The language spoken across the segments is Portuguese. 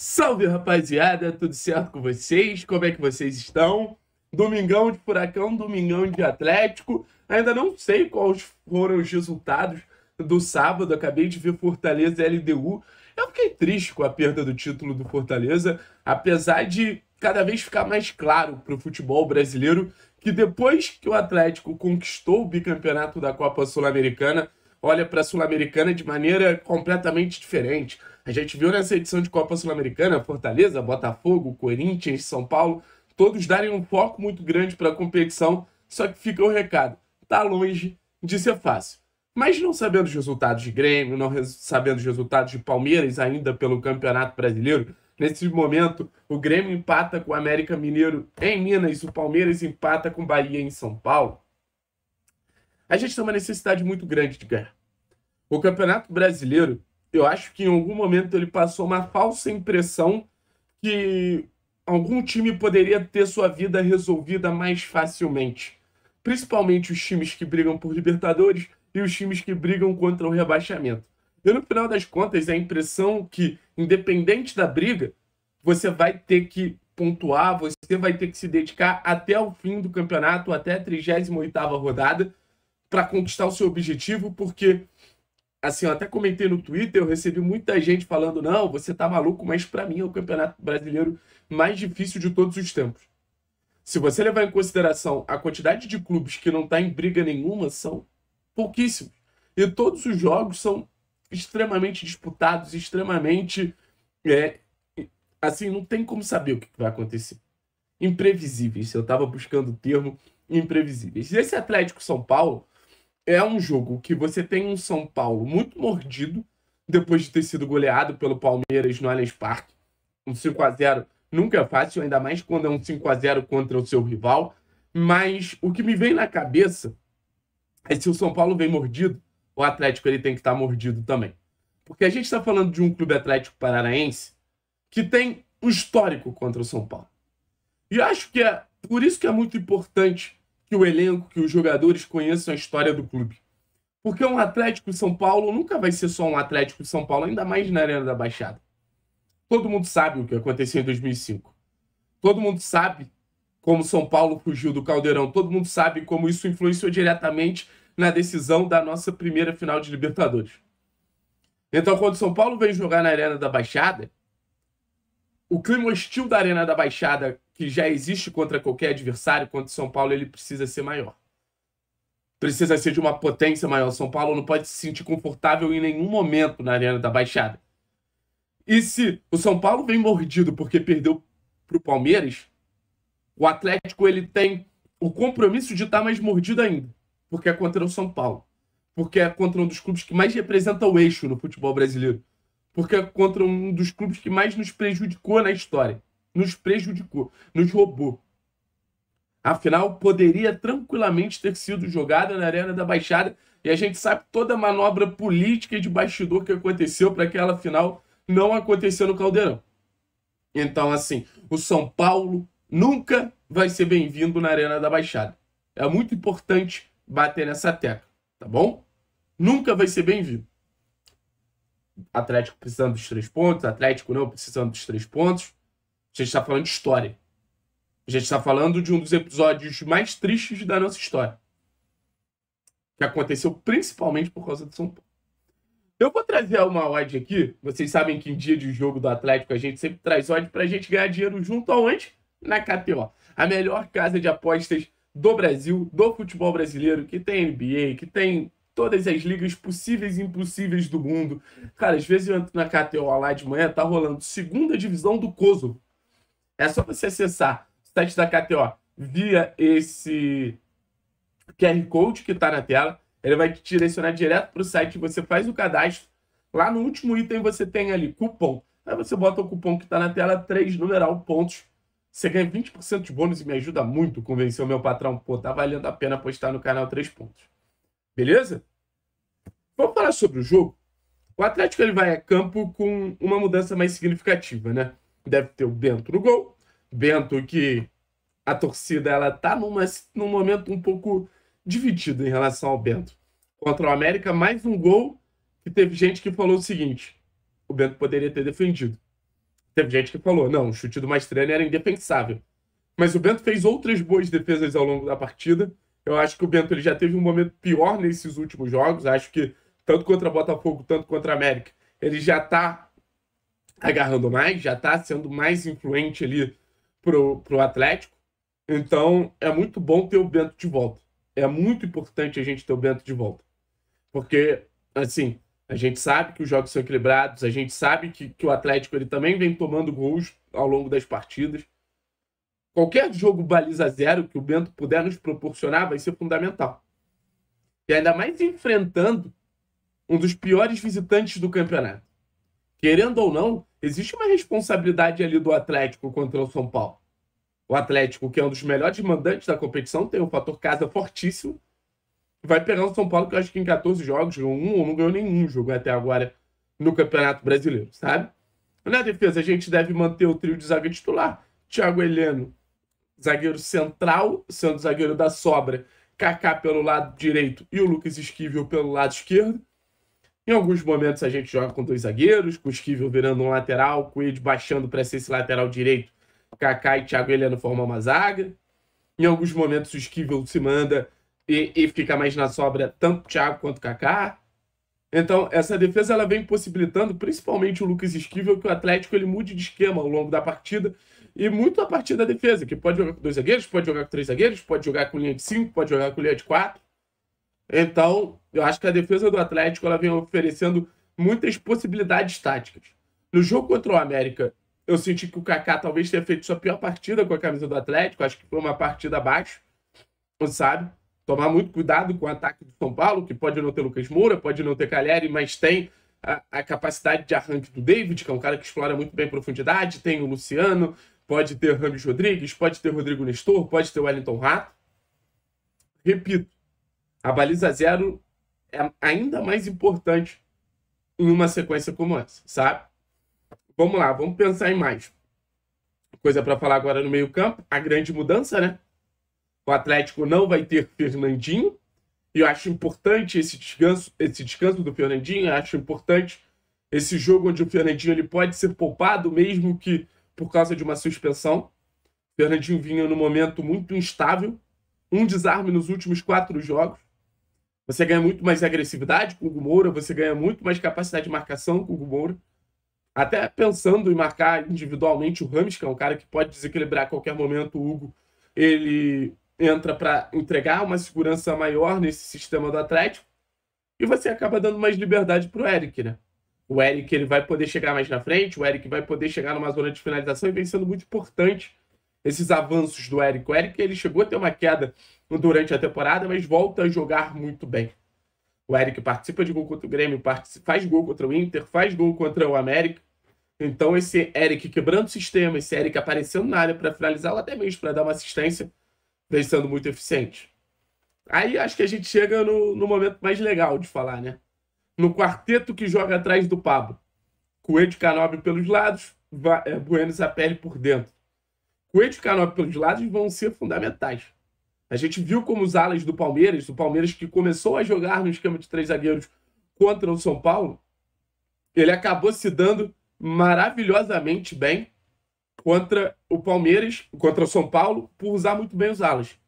Salve rapaziada, tudo certo com vocês? Como é que vocês estão? Domingão de Furacão, domingão de Atlético. Ainda não sei quais foram os resultados do sábado. Acabei de ver Fortaleza e LDU. Eu fiquei triste com a perda do título do Fortaleza, apesar de cada vez ficar mais claro para o futebol brasileiro que depois que o Atlético conquistou o bicampeonato da Copa Sul-Americana, olha para a Sul-Americana de maneira completamente diferente a gente viu nessa edição de Copa Sul-Americana, Fortaleza, Botafogo, Corinthians, São Paulo, todos darem um foco muito grande para a competição, só que fica o recado, tá longe de ser fácil. Mas não sabendo os resultados de Grêmio, não sabendo os resultados de Palmeiras ainda pelo Campeonato Brasileiro, nesse momento o Grêmio empata com o América Mineiro em Minas, o Palmeiras empata com o Bahia em São Paulo. A gente tem uma necessidade muito grande de ganhar. O Campeonato Brasileiro eu acho que em algum momento ele passou uma falsa impressão que algum time poderia ter sua vida resolvida mais facilmente. Principalmente os times que brigam por Libertadores e os times que brigam contra o rebaixamento. E no final das contas, é a impressão que, independente da briga, você vai ter que pontuar, você vai ter que se dedicar até o fim do campeonato, até a 38 rodada, para conquistar o seu objetivo, porque assim, eu até comentei no Twitter, eu recebi muita gente falando: não, você tá maluco, mas para mim é o campeonato brasileiro mais difícil de todos os tempos. Se você levar em consideração a quantidade de clubes que não tá em briga nenhuma, são pouquíssimos. E todos os jogos são extremamente disputados, extremamente. É, assim, não tem como saber o que vai acontecer. Imprevisíveis, eu tava buscando o termo imprevisíveis. Esse Atlético São Paulo é um jogo que você tem um São Paulo muito mordido depois de ter sido goleado pelo Palmeiras no Allianz Parque. Um 5 a 0 nunca é fácil, ainda mais quando é um 5 a 0 contra o seu rival. Mas o que me vem na cabeça é se o São Paulo vem mordido, o Atlético ele tem que estar tá mordido também. Porque a gente está falando de um clube atlético paranaense que tem um histórico contra o São Paulo. E acho que é por isso que é muito importante que o elenco, que os jogadores conheçam a história do clube. Porque um Atlético São Paulo nunca vai ser só um Atlético São Paulo, ainda mais na Arena da Baixada. Todo mundo sabe o que aconteceu em 2005. Todo mundo sabe como São Paulo fugiu do Caldeirão. Todo mundo sabe como isso influenciou diretamente na decisão da nossa primeira final de Libertadores. Então, quando São Paulo veio jogar na Arena da Baixada, o clima hostil da Arena da Baixada que já existe contra qualquer adversário, contra o São Paulo, ele precisa ser maior. Precisa ser de uma potência maior. São Paulo não pode se sentir confortável em nenhum momento na Arena da Baixada. E se o São Paulo vem mordido porque perdeu para o Palmeiras, o Atlético ele tem o compromisso de estar tá mais mordido ainda, porque é contra o São Paulo, porque é contra um dos clubes que mais representa o eixo no futebol brasileiro, porque é contra um dos clubes que mais nos prejudicou na história nos prejudicou, nos roubou. Afinal, poderia tranquilamente ter sido jogada na Arena da Baixada e a gente sabe toda a manobra política e de bastidor que aconteceu para que aquela final não acontecer no Caldeirão. Então, assim, o São Paulo nunca vai ser bem-vindo na Arena da Baixada. É muito importante bater nessa tecla, tá bom? Nunca vai ser bem-vindo. Atlético precisando dos três pontos, Atlético não precisando dos três pontos. A gente está falando de história. A gente está falando de um dos episódios mais tristes da nossa história. Que aconteceu principalmente por causa do São Paulo. Eu vou trazer uma odd aqui. Vocês sabem que em dia de jogo do Atlético a gente sempre traz odd para a gente ganhar dinheiro junto aonde? Na KTO. A melhor casa de apostas do Brasil, do futebol brasileiro, que tem NBA, que tem todas as ligas possíveis e impossíveis do mundo. Cara, às vezes eu entro na KTO lá de manhã, tá rolando segunda divisão do Kosovo. É só você acessar o site da KTO via esse QR Code que está na tela. Ele vai te direcionar direto para o site, você faz o cadastro. Lá no último item você tem ali cupom. Aí você bota o cupom que está na tela, 3 numeral pontos. Você ganha 20% de bônus e me ajuda muito convencer o meu patrão. Pô, tá valendo a pena apostar no canal 3 pontos. Beleza? Vamos falar sobre o jogo. O Atlético ele vai a campo com uma mudança mais significativa, né? deve ter o Bento no gol. Bento que a torcida ela tá numa, num momento um pouco dividido em relação ao Bento. Contra o América, mais um gol que teve gente que falou o seguinte: o Bento poderia ter defendido. Teve gente que falou: não, o chute do Mastrani era indefensável. Mas o Bento fez outras boas defesas ao longo da partida. Eu acho que o Bento ele já teve um momento pior nesses últimos jogos. Acho que tanto contra Botafogo, tanto contra América, ele já está agarrando mais, já está sendo mais influente ali pro, pro Atlético. Então é muito bom ter o Bento de volta. É muito importante a gente ter o Bento de volta. Porque, assim, a gente sabe que os jogos são equilibrados, a gente sabe que, que o Atlético ele também vem tomando gols ao longo das partidas. Qualquer jogo baliza zero que o Bento puder nos proporcionar vai ser fundamental. E ainda mais enfrentando um dos piores visitantes do campeonato querendo ou não, existe uma responsabilidade ali do Atlético contra o São Paulo. O Atlético, que é um dos melhores mandantes da competição, tem um fator casa fortíssimo. Vai pegar o São Paulo, que eu acho que em 14 jogos ganhou um ou não ganhou nenhum jogo até agora no Campeonato Brasileiro, sabe? Na defesa, a gente deve manter o trio de zagueiro titular. Thiago Heleno, zagueiro central, sendo zagueiro da sobra. Kaká pelo lado direito e o Lucas Esquivel pelo lado esquerdo. Em alguns momentos a gente joga com dois zagueiros, com o Esquivel virando um lateral, o Coelho baixando para ser esse lateral direito, Kaká e Thiago Heleno formam uma zaga. Em alguns momentos o Esquivel se manda e, e fica mais na sobra tanto Thiago quanto Kaká. Então, essa defesa ela vem possibilitando, principalmente o Lucas Esquivel, que o Atlético ele mude de esquema ao longo da partida e muito a partir da defesa, que pode jogar com dois zagueiros, pode jogar com três zagueiros, pode jogar com linha de cinco, pode jogar com linha de quatro. Então, eu acho que a defesa do Atlético ela vem oferecendo muitas possibilidades táticas. No jogo contra o América, eu senti que o Kaká talvez tenha feito sua pior partida com a camisa do Atlético. Acho que foi uma partida abaixo, você sabe? Tomar muito cuidado com o ataque do São Paulo, que pode não ter Lucas Moura, pode não ter Calheri, mas tem a, a, capacidade de arranque do David, que é um cara que explora muito bem profundidade. Tem o Luciano, pode ter Ramos Rodrigues, pode ter Rodrigo Nestor, pode ter Wellington Rato. Repito, a baliza zero é ainda mais importante em uma sequência como essa, sabe? Vamos lá, vamos pensar em mais. Coisa para falar agora no meio-campo, a grande mudança, né? O Atlético não vai ter Fernandinho. E eu acho importante esse descanso, esse descanso do Fernandinho, eu acho importante esse jogo onde o Fernandinho ele pode ser poupado mesmo que por causa de uma suspensão. O Fernandinho vinha num momento muito instável, um desarme nos últimos quatro jogos. Você ganha muito mais agressividade com o Hugo Moura, você ganha muito mais capacidade de marcação com o Hugo Moura. Até pensando em marcar individualmente o Rames, que é um cara que pode desequilibrar a qualquer momento o Hugo, ele entra para entregar uma segurança maior nesse sistema do Atlético. E você acaba dando mais liberdade para o Eric, né? O Eric ele vai poder chegar mais na frente, o Eric vai poder chegar numa zona de finalização e vem sendo muito importante esses avanços do Eric. O Eric ele chegou a ter uma queda durante a temporada, mas volta a jogar muito bem. O Eric participa de gol contra o Grêmio, faz gol contra o Inter, faz gol contra o América. Então, esse Eric quebrando o sistema, esse Eric aparecendo na área para finalizar, ou até mesmo para dar uma assistência, vem sendo muito eficiente. Aí acho que a gente chega no, no momento mais legal de falar, né? No quarteto que joga atrás do Pablo. Coelho de Canobi pelos lados, eh, Buenos Zapelli por dentro. Coelho e Canop pelos lados vão ser fundamentais. A gente viu como os alas do Palmeiras, do Palmeiras que começou a jogar no esquema de três zagueiros contra o São Paulo, ele acabou se dando maravilhosamente bem contra o Palmeiras, contra o São Paulo, por usar muito bem os alas.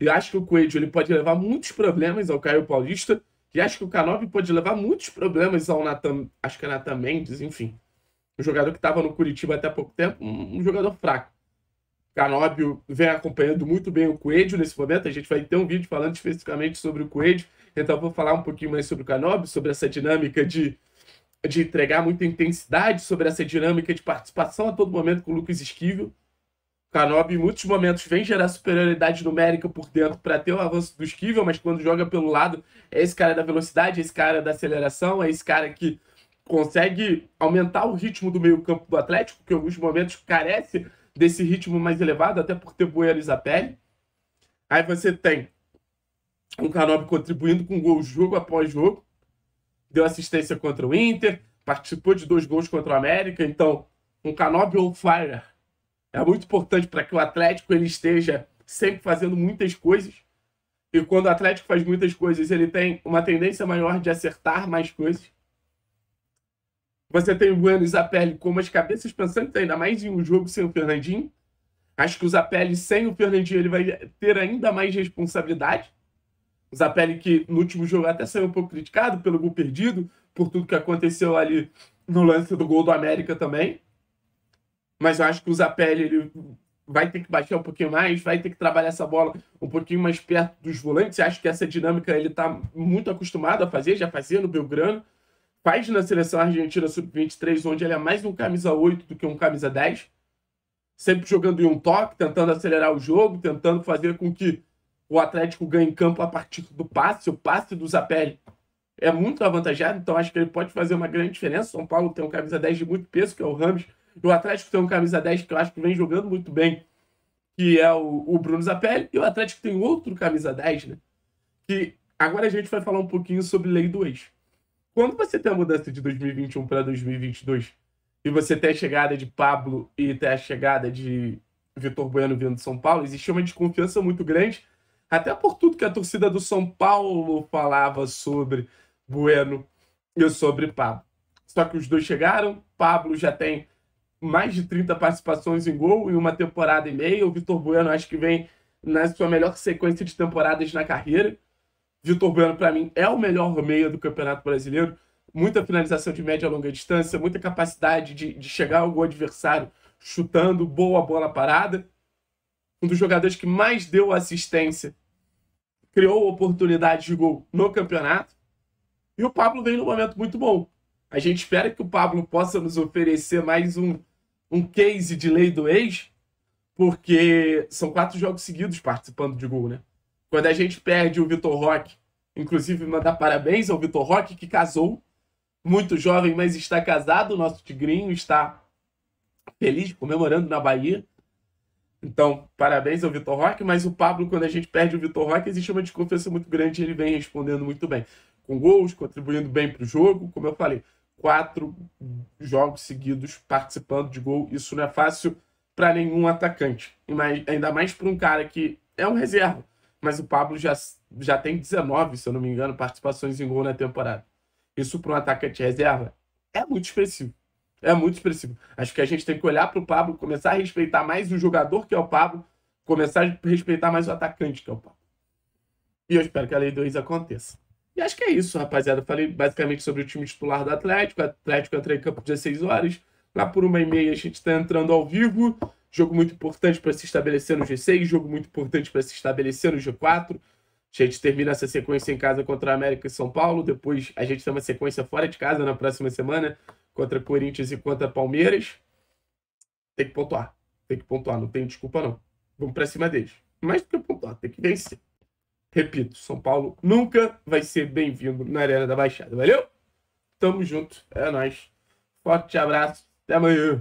E acho que o Coelho ele pode levar muitos problemas ao Caio Paulista, e acho que o Canop pode levar muitos problemas ao Natan, acho que é Natan Mendes, enfim. Um jogador que estava no Curitiba até pouco tempo, um jogador fraco. Canóbio vem acompanhando muito bem o Coelho nesse momento. A gente vai ter um vídeo falando especificamente sobre o Coelho. Então, vou falar um pouquinho mais sobre o Canóbio, sobre essa dinâmica de, de entregar muita intensidade, sobre essa dinâmica de participação a todo momento com o Lucas Esquivel. Canobi em muitos momentos vem gerar superioridade numérica por dentro para ter o avanço do esquivel, mas quando joga pelo lado, é esse cara da velocidade, é esse cara da aceleração, é esse cara que consegue aumentar o ritmo do meio-campo do Atlético, que em alguns momentos carece desse ritmo mais elevado, até por ter bueiros a pele. Aí você tem um Canobi contribuindo com gol jogo após jogo. Deu assistência contra o Inter, participou de dois gols contra o América. Então, um Canobi on fire é muito importante para que o Atlético ele esteja sempre fazendo muitas coisas. E quando o Atlético faz muitas coisas, ele tem uma tendência maior de acertar mais coisas. Você tem o Bueno e Zapelli como as cabeças pensantes, ainda mais em um jogo sem o Fernandinho. Acho que o Zapelli sem o Fernandinho ele vai ter ainda mais responsabilidade. O Zapelli que no último jogo até saiu um pouco criticado pelo gol perdido, por tudo que aconteceu ali no lance do gol do América também. Mas eu acho que o Zapelli ele vai ter que baixar um pouquinho mais, vai ter que trabalhar essa bola um pouquinho mais perto dos volantes. acho que essa dinâmica ele está muito acostumado a fazer, já fazia no Belgrano faz na seleção argentina sub-23, onde ele é mais um camisa 8 do que um camisa 10, sempre jogando em um toque, tentando acelerar o jogo, tentando fazer com que o Atlético ganhe campo a partir do passe, o passe do Zapelli é muito avantajado, então acho que ele pode fazer uma grande diferença. São Paulo tem um camisa 10 de muito peso, que é o Ramos, e o Atlético tem um camisa 10 que eu acho que vem jogando muito bem, que é o, o Bruno Zapelli, e o Atlético tem outro camisa 10, né? Que agora a gente vai falar um pouquinho sobre lei do ex. Quando você tem a mudança de 2021 para 2022 e você tem a chegada de Pablo e tem a chegada de Vitor Bueno vindo de São Paulo, existe uma desconfiança muito grande, até por tudo que a torcida do São Paulo falava sobre Bueno e sobre Pablo. Só que os dois chegaram, Pablo já tem mais de 30 participações em gol em uma temporada e meia. O Vitor Bueno acho que vem na sua melhor sequência de temporadas na carreira. Vitor Bueno, para mim, é o melhor meia do Campeonato Brasileiro. Muita finalização de média a longa distância, muita capacidade de, de chegar ao gol adversário chutando, boa bola parada. Um dos jogadores que mais deu assistência, criou oportunidades de gol no campeonato. E o Pablo vem num momento muito bom. A gente espera que o Pablo possa nos oferecer mais um, um case de lei do ex, porque são quatro jogos seguidos participando de gol, né? Quando a gente perde o Vitor Roque, inclusive mandar parabéns ao Vitor Roque, que casou, muito jovem, mas está casado, o nosso Tigrinho está feliz, comemorando na Bahia. Então, parabéns ao Vitor Roque, mas o Pablo, quando a gente perde o Vitor Roque, existe uma desconfiança muito grande, ele vem respondendo muito bem, com gols, contribuindo bem para o jogo, como eu falei, quatro jogos seguidos participando de gol, isso não é fácil para nenhum atacante, ainda mais para um cara que é um reserva, mas o Pablo já, já tem 19, se eu não me engano, participações em gol na temporada. Isso para um atacante reserva é muito expressivo. É muito expressivo. Acho que a gente tem que olhar para o Pablo, começar a respeitar mais o jogador que é o Pablo, começar a respeitar mais o atacante que é o Pablo. E eu espero que a Lei 2 aconteça. E acho que é isso, rapaziada. falei basicamente sobre o time titular do Atlético. O Atlético entra em campo 16 horas. Lá por uma e meia a gente está entrando ao vivo. Jogo muito importante para se estabelecer no G6, jogo muito importante para se estabelecer no G4. A gente termina essa sequência em casa contra a América e São Paulo. Depois a gente tem uma sequência fora de casa na próxima semana contra Corinthians e contra Palmeiras. Tem que pontuar. Tem que pontuar. Não tem desculpa, não. Vamos para cima deles. Mais do que pontuar, tem que vencer. Repito, São Paulo nunca vai ser bem-vindo na Arena da Baixada. Valeu? Tamo junto. É nóis. Forte abraço. Até amanhã.